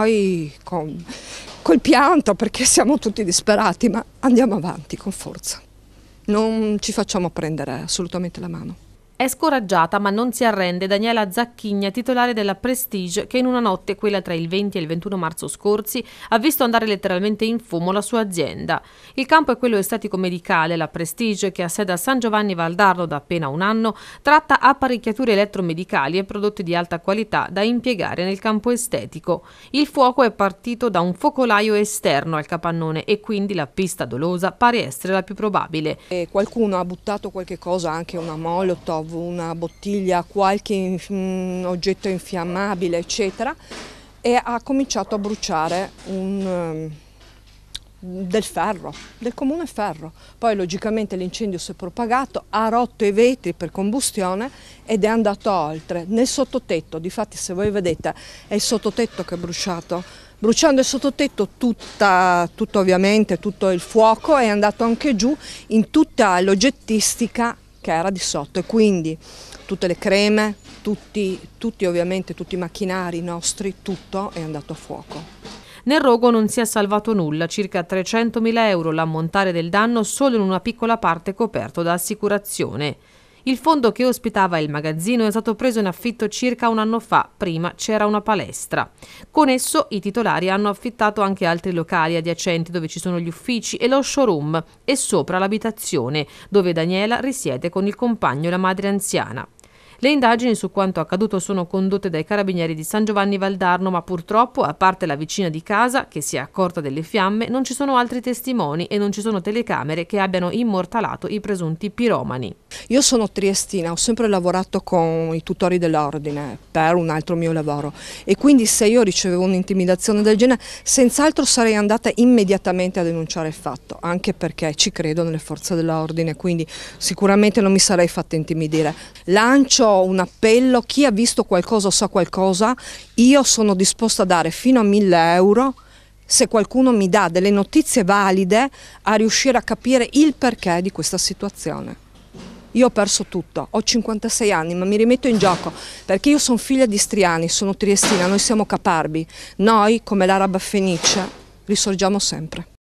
poi con, col pianto perché siamo tutti disperati, ma andiamo avanti con forza. Non ci facciamo prendere assolutamente la mano. È scoraggiata ma non si arrende Daniela Zacchigna, titolare della Prestige, che in una notte, quella tra il 20 e il 21 marzo scorsi, ha visto andare letteralmente in fumo la sua azienda. Il campo è quello estetico-medicale. La Prestige, che ha sede a San Giovanni Valdarno da appena un anno, tratta apparecchiature elettromedicali e prodotti di alta qualità da impiegare nel campo estetico. Il fuoco è partito da un focolaio esterno al capannone e quindi la pista dolosa pare essere la più probabile. E eh, qualcuno ha buttato qualche cosa, anche una molotov una bottiglia, qualche inf- mm, oggetto infiammabile, eccetera, e ha cominciato a bruciare un, ehm, del ferro, del comune ferro. Poi logicamente l'incendio si è propagato, ha rotto i vetri per combustione ed è andato oltre, nel sottotetto. Difatti se voi vedete è il sottotetto che è bruciato. Bruciando il sottotetto tutta, tutto ovviamente, tutto il fuoco è andato anche giù in tutta l'oggettistica che era di sotto e quindi tutte le creme, tutti, tutti ovviamente tutti i macchinari nostri, tutto è andato a fuoco. Nel rogo non si è salvato nulla, circa 300.000 euro l'ammontare del danno solo in una piccola parte coperto da assicurazione. Il fondo che ospitava il magazzino è stato preso in affitto circa un anno fa, prima c'era una palestra. Con esso i titolari hanno affittato anche altri locali adiacenti dove ci sono gli uffici e lo showroom e sopra l'abitazione, dove Daniela risiede con il compagno e la madre anziana. Le indagini su quanto accaduto sono condotte dai carabinieri di San Giovanni Valdarno, ma purtroppo, a parte la vicina di casa, che si è accorta delle fiamme, non ci sono altri testimoni e non ci sono telecamere che abbiano immortalato i presunti piromani. Io sono triestina, ho sempre lavorato con i tutori dell'ordine per un altro mio lavoro e quindi se io ricevevo un'intimidazione del genere, senz'altro sarei andata immediatamente a denunciare il fatto, anche perché ci credo nelle forze dell'ordine, quindi sicuramente non mi sarei fatta intimidire. Lancio un appello, chi ha visto qualcosa o sa qualcosa, io sono disposta a dare fino a 1000 euro se qualcuno mi dà delle notizie valide a riuscire a capire il perché di questa situazione. Io ho perso tutto, ho 56 anni, ma mi rimetto in gioco perché io sono figlia di Striani, sono triestina, noi siamo caparbi. Noi, come l'araba fenice, risorgiamo sempre.